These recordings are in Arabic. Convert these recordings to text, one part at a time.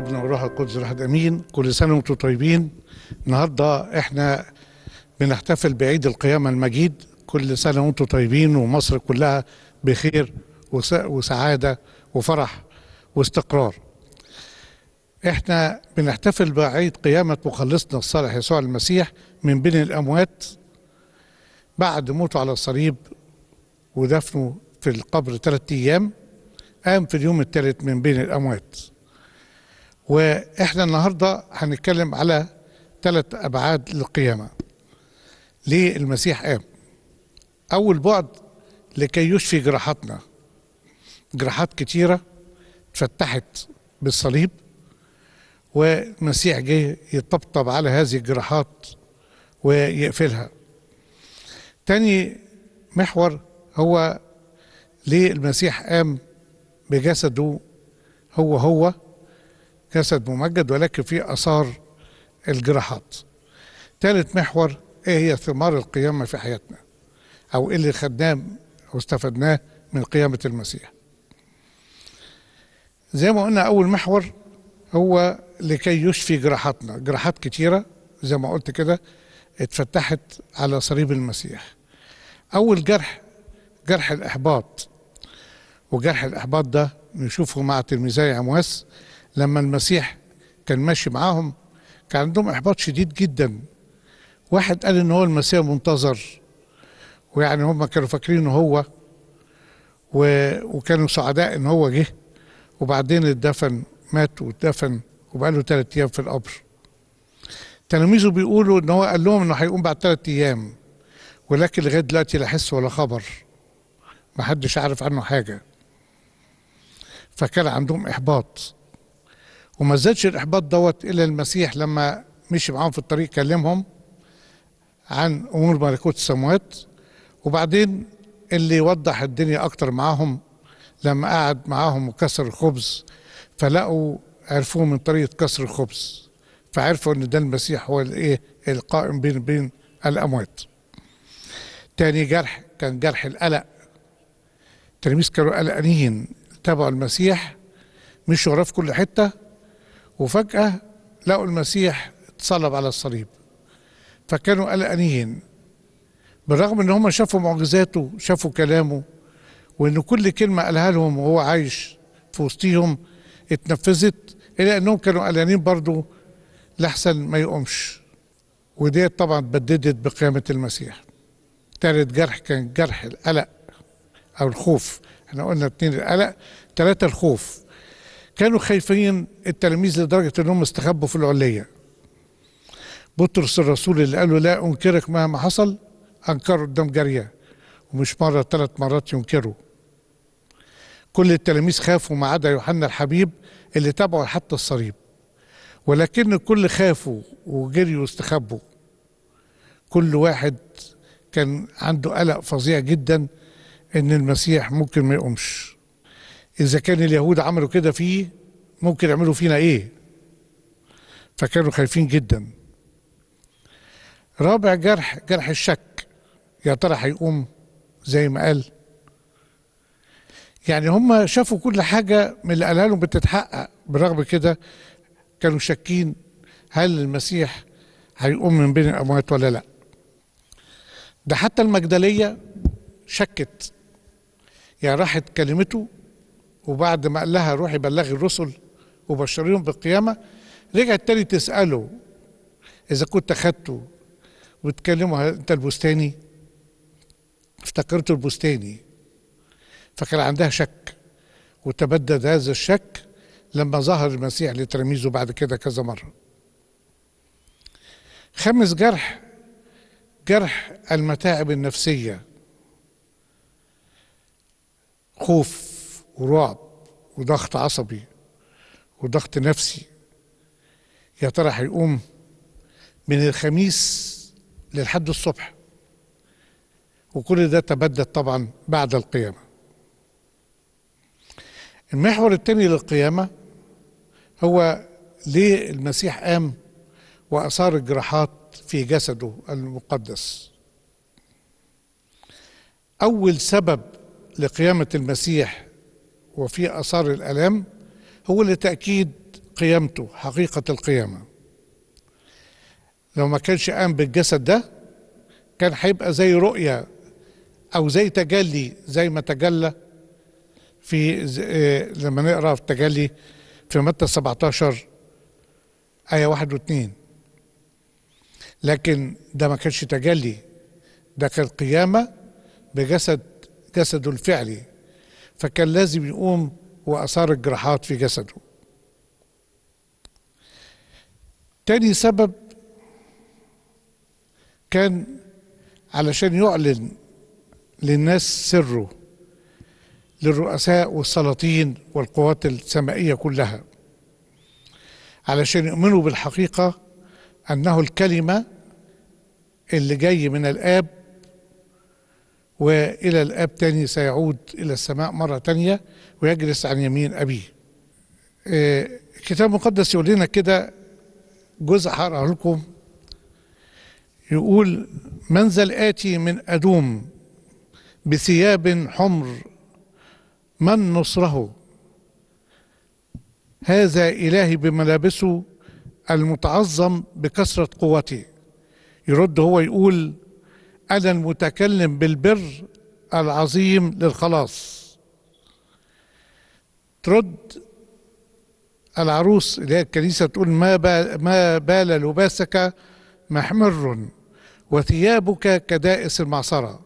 ابن وروح القدس الواحد امين كل سنه وانتم طيبين النهارده احنا بنحتفل بعيد القيامه المجيد كل سنه وانتم طيبين ومصر كلها بخير وسعاده وفرح واستقرار احنا بنحتفل بعيد قيامه مخلصنا الصالح يسوع المسيح من بين الاموات بعد موته على الصليب ودفنه في القبر ثلاثة ايام قام في اليوم الثالث من بين الاموات واحنا النهارده هنتكلم على ثلاث ابعاد للقيامه ليه المسيح قام اول بعد لكي يشفي جراحاتنا جراحات كتيره اتفتحت بالصليب والمسيح جه يطبطب على هذه الجراحات ويقفلها تاني محور هو ليه المسيح قام بجسده هو هو جسد ممجد ولكن في اثار الجراحات ثالث محور ايه هي ثمار القيامه في حياتنا او ايه اللي خدناه واستفدناه من قيامه المسيح زي ما قلنا اول محور هو لكي يشفي جراحاتنا جراحات كتيره زي ما قلت كده اتفتحت على صليب المسيح اول جرح جرح الاحباط وجرح الاحباط ده نشوفه مع تلميذي عمواس لما المسيح كان ماشي معاهم كان عندهم إحباط شديد جدا واحد قال إن هو المسيح منتظر ويعني هم كانوا فاكرين هو و... وكانوا سعداء إن هو جه وبعدين اتدفن مات واتدفن وبقاله ثلاث أيام في القبر تلاميذه بيقولوا إن هو قال لهم إنه هيقوم بعد ثلاث أيام ولكن لغاية دلوقتي لا حس ولا خبر محدش عارف عنه حاجة فكان عندهم إحباط وما زادش الإحباط دوت إلا المسيح لما مشي معاهم في الطريق كلمهم عن أمور ملكوت السموات وبعدين اللي وضح الدنيا أكتر معاهم لما قعد معاهم وكسر الخبز فلقوا عرفوه من طريقة كسر الخبز فعرفوا ان ده المسيح هو الايه القائم بين بين الاموات تاني جرح كان جرح القلق التلاميذ كانوا قلقانين تابعوا المسيح مشوا وراه في كل حته وفجأة لقوا المسيح اتصلب على الصليب فكانوا قلقانين بالرغم ان هم شافوا معجزاته شافوا كلامه وان كل كلمه قالها لهم وهو عايش في وسطهم اتنفذت الا انهم كانوا قلقانين برضه لحسن ما يقومش ودي طبعا اتبددت بقيامه المسيح تالت جرح كان جرح القلق او الخوف احنا قلنا اتنين القلق تلاته الخوف كانوا خايفين التلاميذ لدرجة أنهم استخبوا في العلية بطرس الرسول اللي قال له لا أنكرك مهما حصل أنكره قدام جارية ومش مرة ثلاث مرات ينكروا كل التلاميذ خافوا ما عدا يوحنا الحبيب اللي تابعوا حتى الصليب ولكن الكل خافوا وجريوا واستخبوا كل واحد كان عنده قلق فظيع جدا ان المسيح ممكن ما يقومش إذا كان اليهود عملوا كده فيه ممكن يعملوا فينا إيه فكانوا خايفين جدا رابع جرح جرح الشك يا ترى هيقوم زي ما قال يعني هم شافوا كل حاجة من اللي قالها لهم بتتحقق بالرغم كده كانوا شاكين هل المسيح هيقوم من بين الأموات ولا لأ ده حتى المجدلية شكت يعني راحت كلمته وبعد ما قال لها روحي بلغي الرسل وبشريهم بالقيامة رجعت تاني تسأله إذا كنت أخدته وتكلمه أنت البستاني افتكرته البستاني فكان عندها شك وتبدد هذا الشك لما ظهر المسيح لتلاميذه بعد كده كذا مرة خامس جرح جرح المتاعب النفسية خوف ورعب وضغط عصبي وضغط نفسي يا ترى هيقوم من الخميس للحد الصبح وكل ده تبدد طبعا بعد القيامة المحور الثاني للقيامة هو ليه المسيح قام وأثار الجراحات في جسده المقدس أول سبب لقيامة المسيح وفي اثار الالام هو لتاكيد قيامته حقيقه القيامه لو ما كانش قام بالجسد ده كان هيبقى زي رؤيه او زي تجلي زي ما تجلى في آه، لما نقرا في التجلي في متى 17 آية واحد واثنين لكن ده ما كانش تجلي ده كان قيامة بجسد جسده الفعلي فكان لازم يقوم وأثار الجراحات في جسده تاني سبب كان علشان يعلن للناس سره للرؤساء والسلاطين والقوات السمائية كلها علشان يؤمنوا بالحقيقة أنه الكلمة اللي جاي من الآب وإلى الآب تاني سيعود إلى السماء مرة تانية ويجلس عن يمين أبيه آه، الكتاب المقدس يقول لنا كده جزء هقرأه لكم يقول من ذا الآتي من أدوم بثياب حمر من نصره هذا إلهي بملابسه المتعظم بكثرة قوته يرد هو يقول أنا المتكلم بالبر العظيم للخلاص ترد العروس اللي هي الكنيسة تقول ما بال, ما بال لباسك محمر وثيابك كدائس المعصرة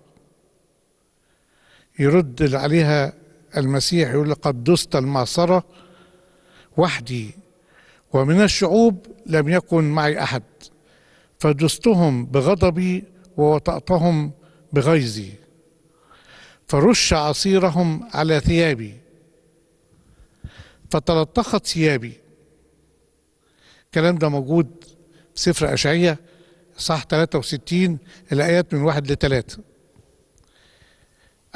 يرد عليها المسيح يقول لقد دست المعصرة وحدي ومن الشعوب لم يكن معي أحد فدستهم بغضبي ووطأتهم بغيظي فرش عصيرهم على ثيابي فتلطخت ثيابي الكلام ده موجود في سفر أشعية صح 63 الآيات من واحد لثلاثة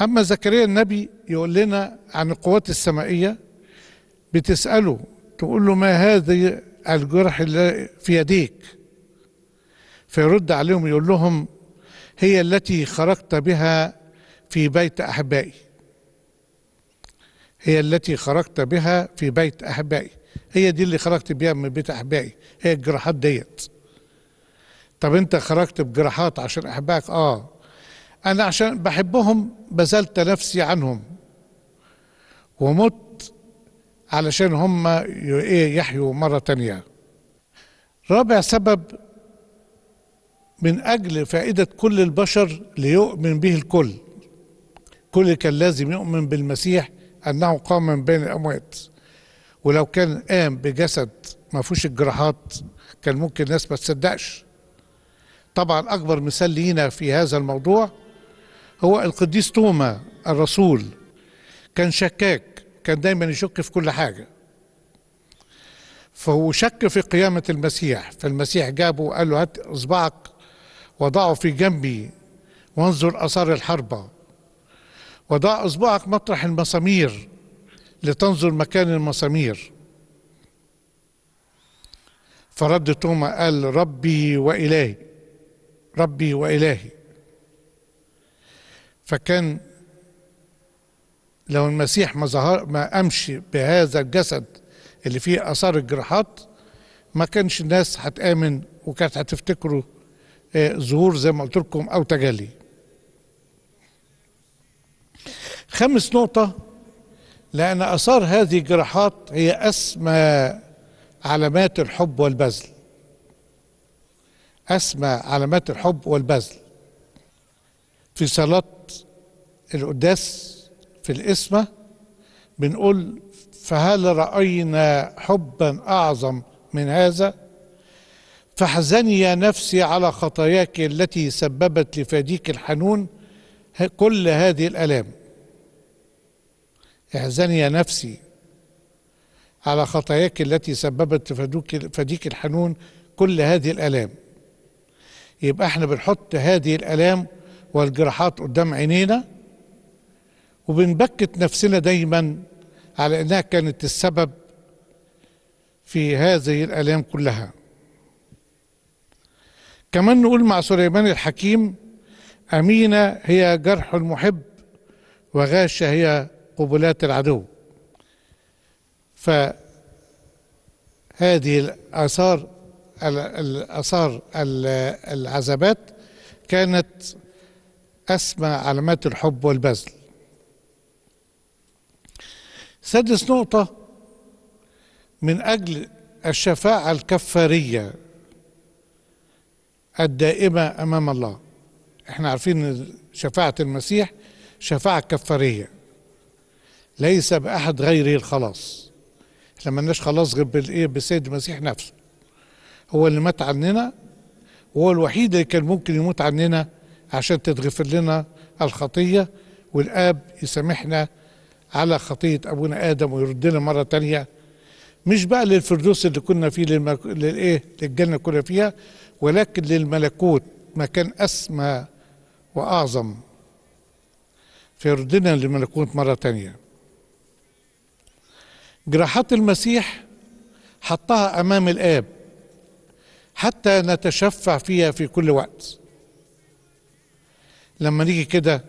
أما زكريا النبي يقول لنا عن القوات السمائية بتسأله تقول له ما هذا الجرح اللي في يديك فيرد عليهم يقول لهم هي التي خرجت بها في بيت أحبائي هي التي خرجت بها في بيت أحبائي هي دي اللي خرجت بيها من بيت أحبائي هي الجراحات ديت طب أنت خرجت بجراحات عشان أحبائك آه أنا عشان بحبهم بذلت نفسي عنهم ومت علشان هم إيه يحيوا مرة تانية رابع سبب من أجل فائدة كل البشر ليؤمن به الكل كل كان لازم يؤمن بالمسيح أنه قام من بين الأموات ولو كان قام بجسد ما فيهوش الجراحات كان ممكن الناس ما تصدقش طبعا أكبر مثال لينا في هذا الموضوع هو القديس توما الرسول كان شكاك كان دايما يشك في كل حاجة فهو شك في قيامة المسيح فالمسيح جابه وقال له هات اصبعك وضعه في جنبي وانظر أثار الحربة وضع إصبعك مطرح المسامير لتنظر مكان المسامير فرد توما قال ربي وإلهي ربي وإلهي فكان لو المسيح ما ظهر ما أمشي بهذا الجسد اللي فيه آثار الجراحات ما كانش الناس هتآمن وكانت هتفتكره آه، ظهور زي ما قلت لكم او تجلي خامس نقطة لأن آثار هذه الجراحات هي أسمى علامات الحب والبذل أسمى علامات الحب والبذل في صلاة القداس في الإسمة بنقول فهل رأينا حبا أعظم من هذا؟ فاحزني يا نفسي على خطاياك التي سببت لفاديك الحنون كل هذه الآلام احزني يا نفسي على خطاياك التي سببت لفديك الحنون كل هذه الآلام يبقى احنا بنحط هذه الآلام والجراحات قدام عينينا وبنبكت نفسنا دايما على انها كانت السبب في هذه الآلام كلها كمان نقول مع سليمان الحكيم أمينة هي جرح المحب وغاشة هي قبلات العدو فهذه الآثار الآثار العزبات كانت أسمى علامات الحب والبذل سادس نقطة من أجل الشفاعة الكفارية الدائمة أمام الله احنا عارفين شفاعة المسيح شفاعة كفارية ليس بأحد غيره الخلاص احنا ملناش خلاص غير بالايه بالسيد المسيح نفسه هو اللي مات عننا وهو الوحيد اللي كان ممكن يموت عننا عشان تتغفر لنا الخطية والآب يسامحنا على خطية أبونا آدم ويردنا مرة تانية مش بقى للفردوس اللي كنا فيه للإيه للجنة كنا فيها ولكن للملكوت مكان أسمى وأعظم فيردنا للملكوت مرة تانية جراحات المسيح حطها أمام الآب حتى نتشفع فيها في كل وقت لما نيجي كده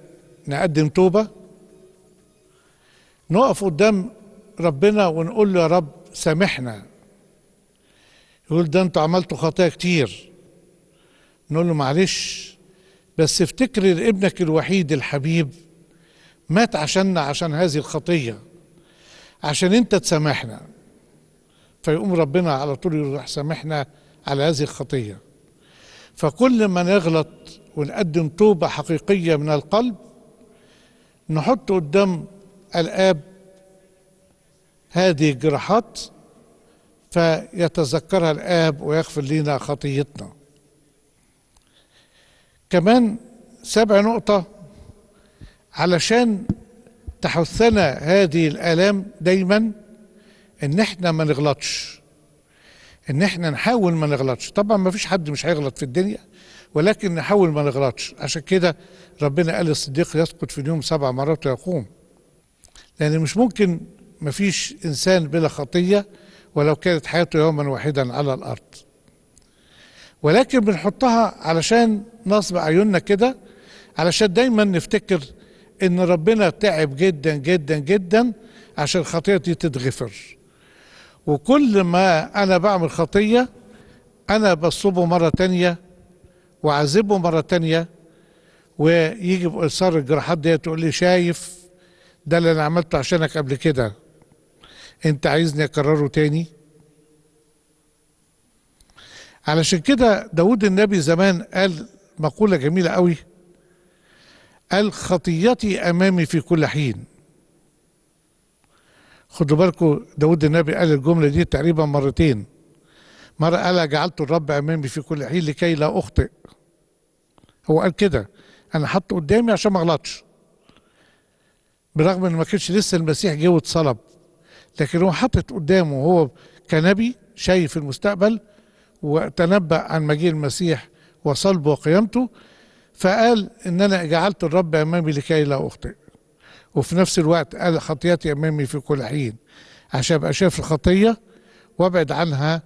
نقدم توبة نقف قدام ربنا ونقول له يا رب سامحنا يقول ده انتوا عملتوا خطايا كتير نقول له معلش بس افتكر ابنك الوحيد الحبيب مات عشاننا عشان هذه الخطية عشان انت تسامحنا فيقوم ربنا على طول يروح سامحنا على هذه الخطية فكل ما نغلط ونقدم توبة حقيقية من القلب نحط قدام الآب هذه الجراحات فيتذكرها الآب ويغفر لنا خطيتنا كمان سبع نقطة علشان تحثنا هذه الآلام دايما ان احنا ما نغلطش ان احنا نحاول ما نغلطش طبعا ما فيش حد مش هيغلط في الدنيا ولكن نحاول ما نغلطش عشان كده ربنا قال للصديق يسقط في اليوم سبع مرات ويقوم لان مش ممكن ما فيش انسان بلا خطيه ولو كانت حياته يوما واحدا على الارض ولكن بنحطها علشان نصب عيوننا كده علشان دايما نفتكر ان ربنا تعب جدا جدا جدا عشان الخطيه دي تتغفر وكل ما انا بعمل خطيه انا بصوبه مره تانية وعذبه مره تانية ويجي بإصرار الجراحات دي تقول لي شايف ده اللي انا عملته عشانك قبل كده انت عايزني اكرره تاني علشان كده داود النبي زمان قال مقولة جميلة قوي قال خطيتي أمامي في كل حين خدوا بالكم داود النبي قال الجملة دي تقريبا مرتين مرة قال جعلت الرب أمامي في كل حين لكي لا أخطئ هو قال كده أنا حط قدامي عشان ما أغلطش برغم إن ما كانش لسه المسيح جه واتصلب لكن هو حاطط قدامه هو كنبي شايف المستقبل وتنبأ عن مجيء المسيح وصلبه وقيامته فقال ان انا جعلت الرب امامي لكي لا اخطئ وفي نفس الوقت قال خطياتي امامي في كل حين عشان ابقى شايف الخطيه وابعد عنها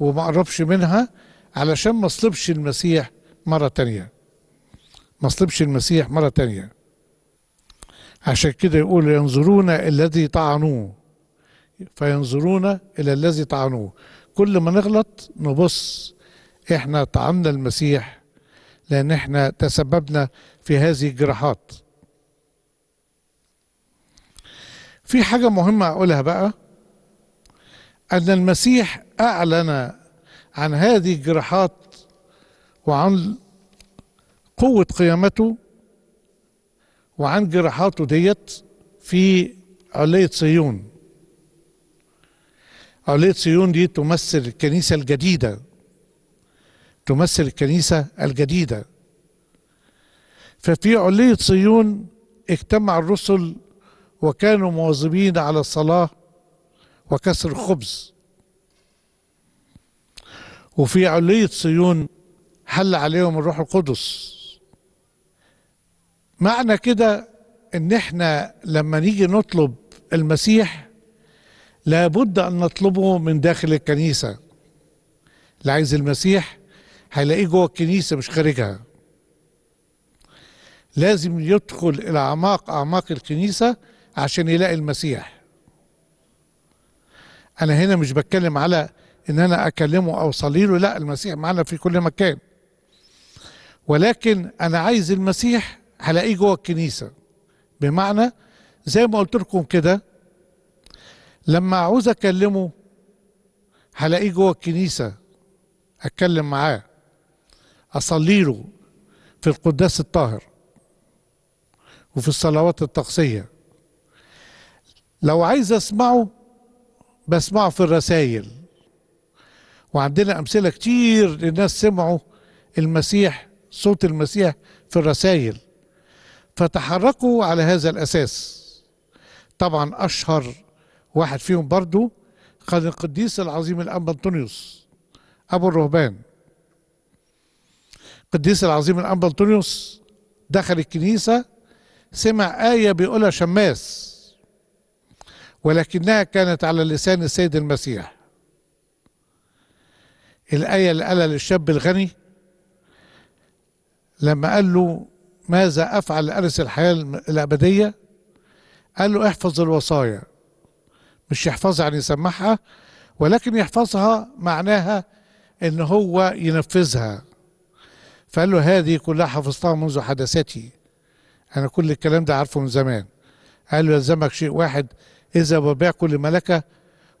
وما اقربش منها علشان ما اصلبش المسيح مره تانية ما اصلبش المسيح مره تانية عشان كده يقول ينظرون الذي طعنوه فينظرون الى الذي طعنوه كل ما نغلط نبص احنا طعمنا المسيح لان احنا تسببنا في هذه الجراحات في حاجة مهمة أقولها بقى أن المسيح أعلن عن هذه الجراحات وعن قوة قيامته وعن جراحاته ديت في علية صيون علية صيون دي تمثل الكنيسة الجديدة تمثل الكنيسة الجديدة ففي علية صيون اجتمع الرسل وكانوا مواظبين على الصلاة وكسر الخبز وفي علية صيون حل عليهم الروح القدس معنى كده ان احنا لما نيجي نطلب المسيح لابد ان نطلبه من داخل الكنيسه اللي عايز المسيح هيلاقيه جوه الكنيسه مش خارجها لازم يدخل الى اعماق اعماق الكنيسه عشان يلاقي المسيح انا هنا مش بتكلم على ان انا اكلمه او له لا المسيح معنا في كل مكان ولكن انا عايز المسيح هلاقيه جوه الكنيسه بمعنى زي ما قلت لكم كده لما عاوز اكلمه هلاقيه جوه الكنيسه اتكلم معاه أصلي له في القداس الطاهر وفي الصلوات الطقسية لو عايز أسمعه بسمعه في الرسائل وعندنا أمثلة كتير لناس سمعوا المسيح صوت المسيح في الرسائل فتحركوا على هذا الأساس طبعا أشهر واحد فيهم برضو كان القديس العظيم الأنبا أنطونيوس أبو الرهبان القديس العظيم الأنبا أنطونيوس دخل الكنيسة سمع آية بيقولها شماس ولكنها كانت على لسان السيد المسيح الآية اللي قالها للشاب الغني لما قال له ماذا أفعل لأرث الحياة الأبدية قال له احفظ الوصايا مش يحفظها يعني يسمعها ولكن يحفظها معناها ان هو ينفذها فقال له هذه كلها حفظتها منذ حدثتي أنا كل الكلام ده عارفه من زمان قال له يلزمك شيء واحد إذا وبيع كل ملكة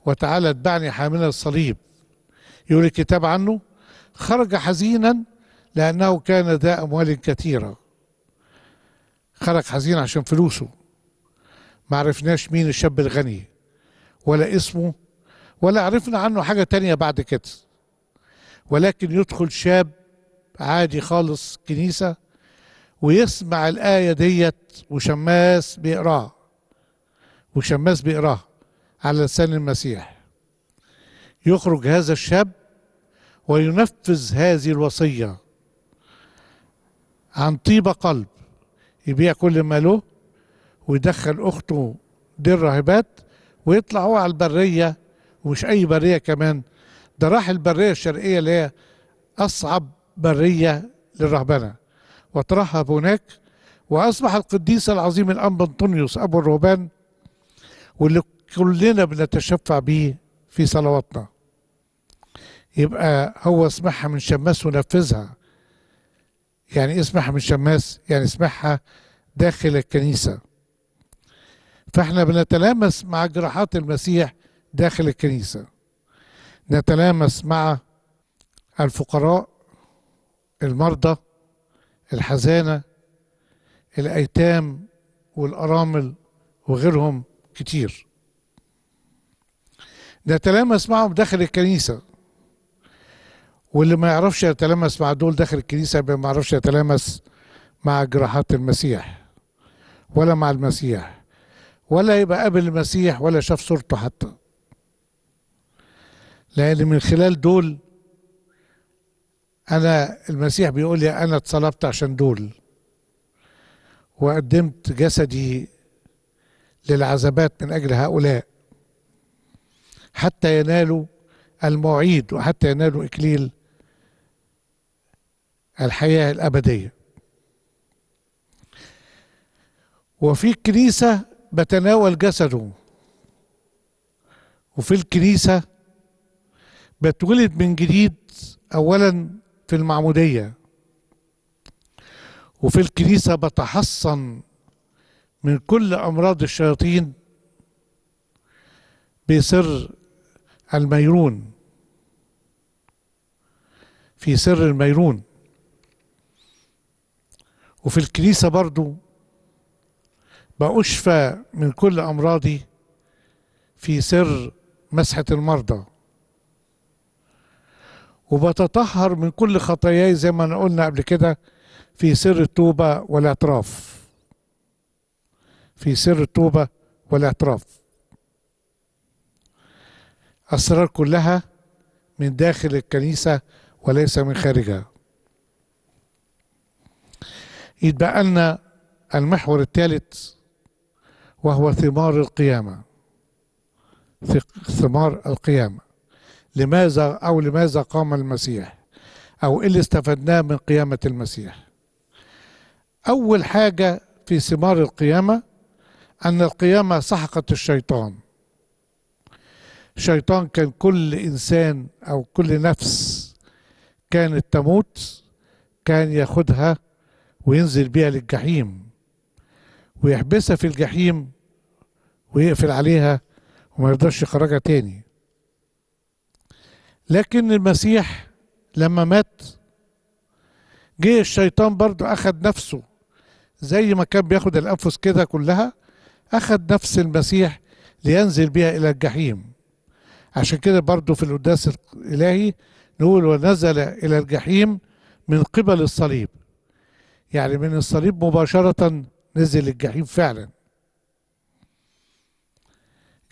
وتعالى اتبعني حاملا الصليب يقول الكتاب عنه خرج حزينا لأنه كان ذا أموال كثيرة خرج حزينا عشان فلوسه ما عرفناش مين الشاب الغني ولا اسمه ولا عرفنا عنه حاجة تانية بعد كده ولكن يدخل شاب عادي خالص كنيسة ويسمع الآية ديت وشماس بيقراها وشماس بيقراها على لسان المسيح يخرج هذا الشاب وينفذ هذه الوصية عن طيب قلب يبيع كل ماله ويدخل أخته دي الراهبات ويطلع هو على البرية ومش أي برية كمان ده راح البرية الشرقية اللي هي أصعب برية للرهبنة وطرحها هناك وأصبح القديس العظيم الأنبا أنطونيوس أبو الرهبان واللي كلنا بنتشفع به في صلواتنا يبقى هو اسمحها من شماس ونفذها يعني اسمح من شماس يعني اسمحها داخل الكنيسة فاحنا بنتلامس مع جراحات المسيح داخل الكنيسة نتلامس مع الفقراء المرضى الحزانة الأيتام والأرامل وغيرهم كتير نتلامس معهم داخل الكنيسة واللي ما يعرفش يتلامس مع دول داخل الكنيسة يبقى ما يعرفش يتلامس مع جراحات المسيح ولا مع المسيح ولا يبقى قابل المسيح ولا شاف صورته حتى لأن من خلال دول أنا المسيح بيقول لي أنا اتصلبت عشان دول وقدمت جسدي للعذابات من أجل هؤلاء حتى ينالوا المعيد وحتى ينالوا إكليل الحياة الأبدية وفي الكنيسة بتناول جسده وفي الكنيسة بتولد من جديد أولا في المعمودية وفي الكنيسة بتحصن من كل أمراض الشياطين بسر الميرون في سر الميرون وفي الكنيسة برضو بأشفى من كل أمراضي في سر مسحة المرضى وبتطهر من كل خطاياي زي ما انا قلنا قبل كده في سر التوبة والاعتراف في سر التوبة والاعتراف أسرار كلها من داخل الكنيسة وليس من خارجها يتبقى لنا المحور الثالث وهو ثمار القيامة ثمار القيامة لماذا أو لماذا قام المسيح أو إيه اللي استفدناه من قيامة المسيح أول حاجة في ثمار القيامة أن القيامة سحقت الشيطان الشيطان كان كل إنسان أو كل نفس كانت تموت كان ياخدها وينزل بيها للجحيم ويحبسها في الجحيم ويقفل عليها وما يرضاش يخرجها تاني لكن المسيح لما مات جه الشيطان برضو أخد نفسه زي ما كان بياخد الأنفس كده كلها أخد نفس المسيح لينزل بها إلى الجحيم عشان كده برضو في القداس الإلهي نقول ونزل إلى الجحيم من قبل الصليب يعني من الصليب مباشرة نزل الجحيم فعلا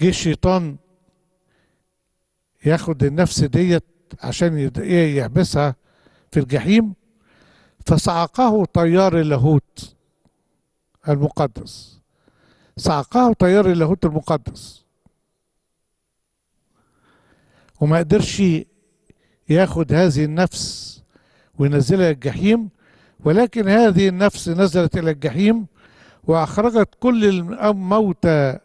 جه الشيطان ياخد النفس ديت عشان إيه، يحبسها في الجحيم فصعقه طيار اللاهوت المقدس صعقه طيار اللاهوت المقدس وما قدرش ياخد هذه النفس وينزلها الجحيم ولكن هذه النفس نزلت إلى الجحيم وأخرجت كل الموتى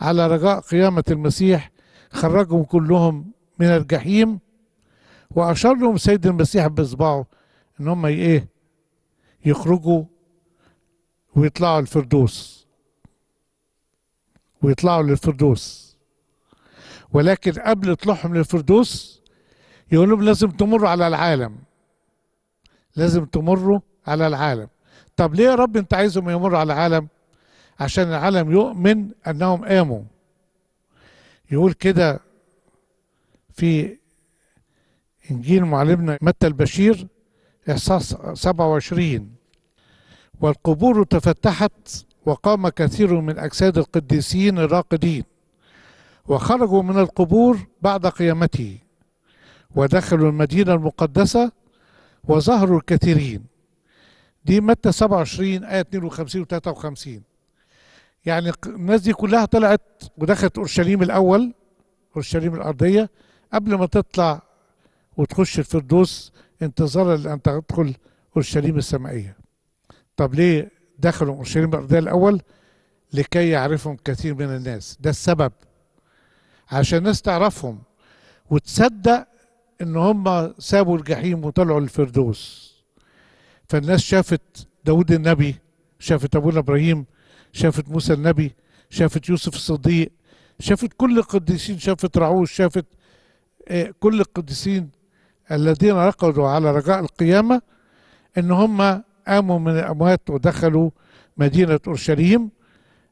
على رجاء قيامة المسيح خرجهم كلهم من الجحيم وأشار لهم سيد المسيح بإصبعه إن هم إيه يخرجوا ويطلعوا الفردوس ويطلعوا للفردوس ولكن قبل طلوعهم للفردوس يقول لهم لازم تمروا على العالم لازم تمروا على العالم طب ليه يا رب انت عايزهم يمروا على العالم عشان العالم يؤمن انهم قاموا يقول كده في إنجيل معلمنا متى البشير إحساس 27 والقبور تفتحت وقام كثير من أجساد القديسين الراقدين وخرجوا من القبور بعد قيامته ودخلوا المدينة المقدسة وظهروا الكثيرين دي متى 27 آية 52 و 53 يعني الناس دي كلها طلعت ودخلت اورشليم الاول اورشليم الارضيه قبل ما تطلع وتخش الفردوس انتظارا لان تدخل اورشليم السمائيه طب ليه دخلوا اورشليم الارضيه الاول لكي يعرفهم كثير من الناس ده السبب عشان الناس تعرفهم وتصدق ان هم سابوا الجحيم وطلعوا الفردوس فالناس شافت داود النبي شافت ابونا ابراهيم شافت موسى النبي شافت يوسف الصديق شافت كل القديسين شافت رعوش شافت آه، كل القديسين الذين رقدوا على رجاء القيامة ان هم قاموا من الأموات ودخلوا مدينة أورشليم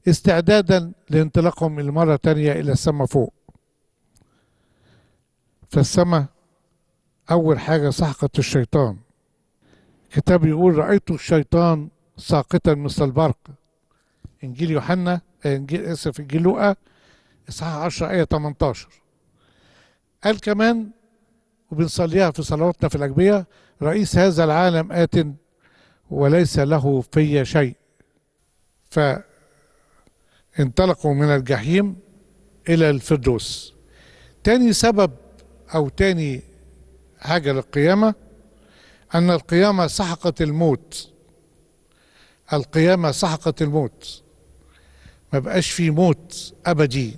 استعدادا لانطلاقهم المرة تانية إلى السماء فوق فالسماء أول حاجة سحقت الشيطان كتاب يقول رأيت الشيطان ساقطا مثل البرق انجيل يوحنا انجيل اسف انجيل لوقا اصحاح 10 ايه 18 قال كمان وبنصليها في صلواتنا في الاجبيه رئيس هذا العالم ات وليس له في شيء فانطلقوا من الجحيم الى الفردوس تاني سبب او تاني حاجه للقيامه ان القيامه سحقت الموت القيامه سحقت الموت ما بقاش في موت أبدي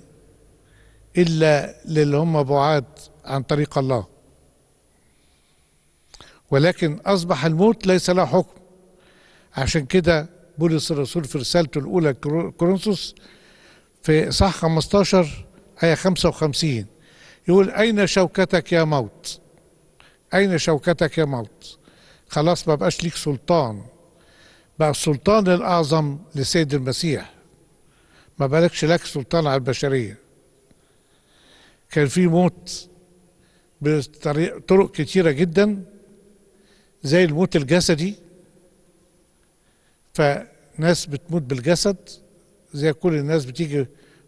إلا للي هم بعاد عن طريق الله ولكن أصبح الموت ليس له حكم عشان كده بولس الرسول في رسالته الأولى كورنثوس في صح 15 آية 55 يقول أين شوكتك يا موت أين شوكتك يا موت خلاص ما بقاش ليك سلطان بقى السلطان الأعظم لسيد المسيح ما بالكش لك سلطان على البشرية كان في موت بطرق كتيرة جدا زي الموت الجسدي فناس بتموت بالجسد زي كل الناس بتيجي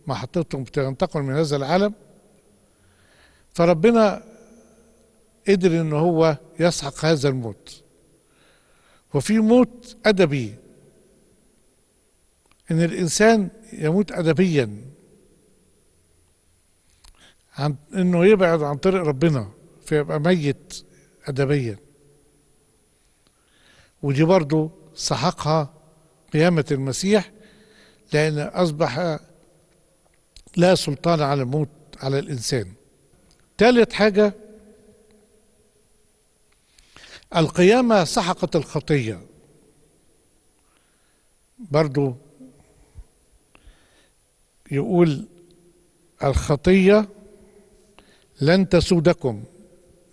محطتهم بتنتقل من هذا العالم فربنا قدر ان هو يسحق هذا الموت وفي موت ادبي ان الانسان يموت ادبيا عن انه يبعد عن طريق ربنا فيبقى ميت ادبيا ودي برضه سحقها قيامة المسيح لأن أصبح لا سلطان على الموت على الإنسان ثالث حاجة القيامة سحقت الخطية برضو يقول الخطية لن تسودكم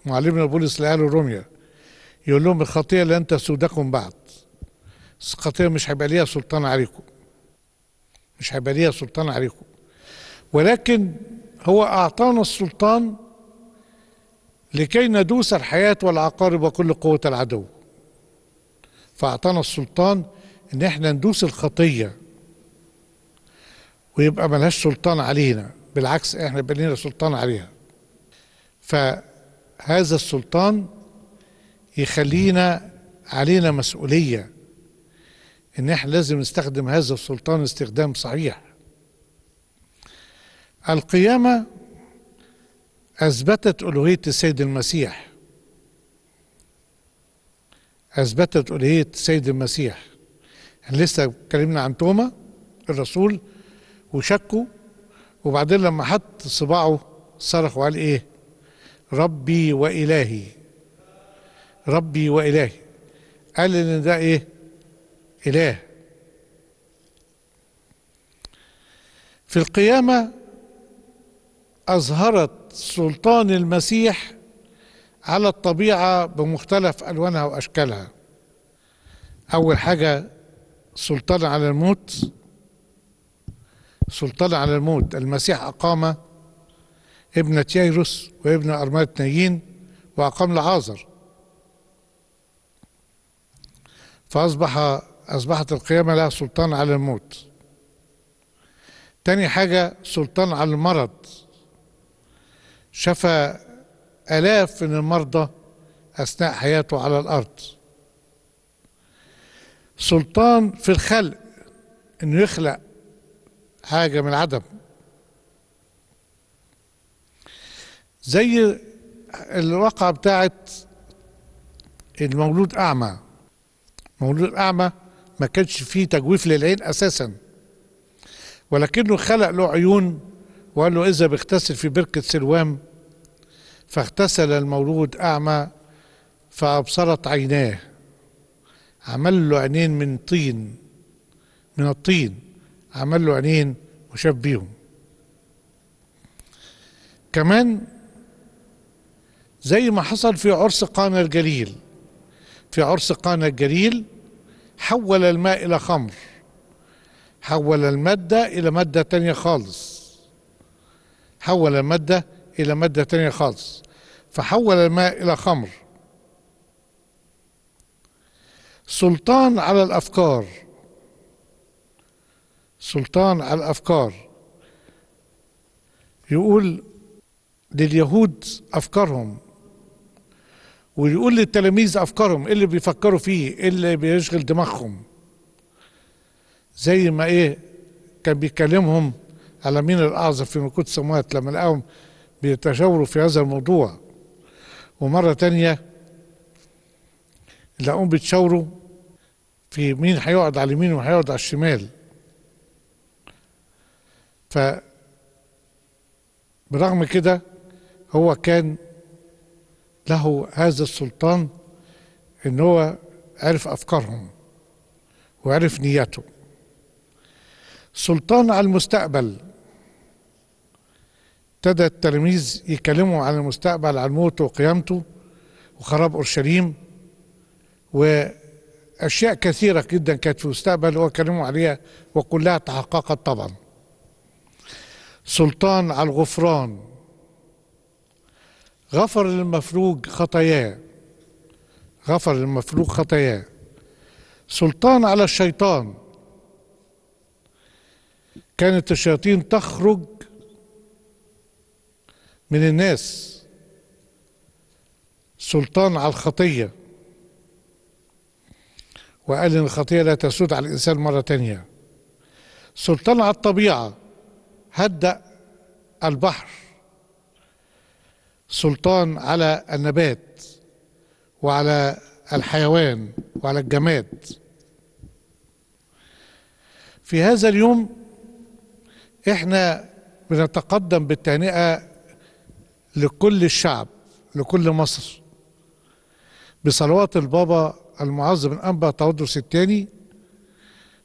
معلمنا بولس لأهل روميا يقول لهم الخطية لن تسودكم بعد الخطية مش هيبقى ليها سلطان عليكم مش هيبقى ليها سلطان عليكم ولكن هو أعطانا السلطان لكي ندوس الحياة والعقارب وكل قوة العدو فأعطانا السلطان إن إحنا ندوس الخطية ويبقى ملهاش سلطان علينا بالعكس احنا بنينا سلطان عليها فهذا السلطان يخلينا علينا مسؤولية ان احنا لازم نستخدم هذا السلطان استخدام صحيح القيامة أثبتت ألوهية السيد المسيح أثبتت ألوهية السيد المسيح لسه اتكلمنا عن توما الرسول وشكوا وبعدين لما حط صباعه صرخ وقال ايه ربي وإلهي ربي وإلهي قال ان ده ايه إله في القيامة أظهرت سلطان المسيح على الطبيعة بمختلف ألوانها وأشكالها أول حاجة سلطان على الموت سلطان على الموت المسيح أقام ابنة ييروس وابن نايين وأقام لعازر فأصبح أصبحت القيامة لها سلطان على الموت تاني حاجة سلطان على المرض شفى آلاف من المرضى أثناء حياته على الأرض سلطان في الخلق إنه يخلق حاجة من العدم زي الواقعة بتاعت المولود أعمى مولود أعمى ما كانش فيه تجويف للعين أساسا ولكنه خلق له عيون وقال له إذا بيغتسل في بركة سلوام فاغتسل المولود أعمى فأبصرت عيناه عمل له عينين من طين من الطين عمل له عينين وشاف بيهم كمان زي ما حصل في عرس قانا الجليل في عرس قانا الجليل حول الماء إلى خمر حول المادة إلى مادة تانية خالص حول المادة إلى مادة تانية خالص فحول الماء إلى خمر سلطان على الأفكار سلطان على الأفكار يقول لليهود أفكارهم ويقول للتلاميذ أفكارهم إيه اللي بيفكروا فيه إيه اللي بيشغل دماغهم زي ما إيه كان بيكلمهم على مين الأعظم في ملكوت السماوات لما لقاهم بيتشاوروا في هذا الموضوع ومرة تانية لقاهم بيتشاوروا في مين هيقعد على اليمين وهيقعد على الشمال ف برغم كده هو كان له هذا السلطان ان هو عرف افكارهم وعرف نياته سلطان على المستقبل ابتدى التلاميذ يكلموا عن المستقبل عن موته وقيامته وخراب اورشليم واشياء كثيره جدا كانت في المستقبل هو كلموا عليها وكلها تحققت طبعا سلطان على الغفران غفر للمفروج خطاياه غفر للمفروج خطاياه سلطان على الشيطان كانت الشياطين تخرج من الناس سلطان على الخطية وقال إن الخطية لا تسود على الإنسان مرة تانية سلطان على الطبيعة هدأ البحر سلطان على النبات وعلى الحيوان وعلى الجماد في هذا اليوم احنا بنتقدم بالتهنئه لكل الشعب لكل مصر بصلوات البابا المعظم الانبا تودرس الثاني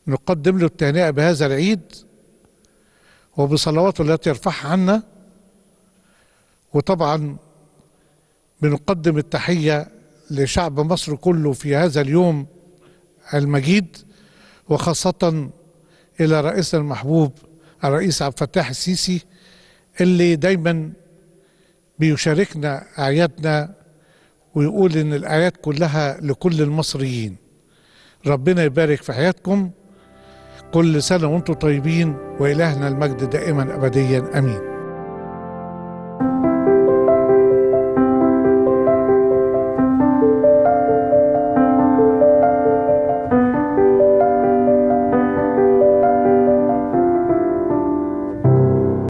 نقدم له التهنئه بهذا العيد وبصلواته التي يرفعها عنا وطبعا بنقدم التحية لشعب مصر كله في هذا اليوم المجيد وخاصة إلى رئيسنا المحبوب الرئيس عبد الفتاح السيسي اللي دايما بيشاركنا أعيادنا ويقول إن الأعياد كلها لكل المصريين ربنا يبارك في حياتكم كل سنة وانتم طيبين وإلهنا المجد دائما أبديا أمين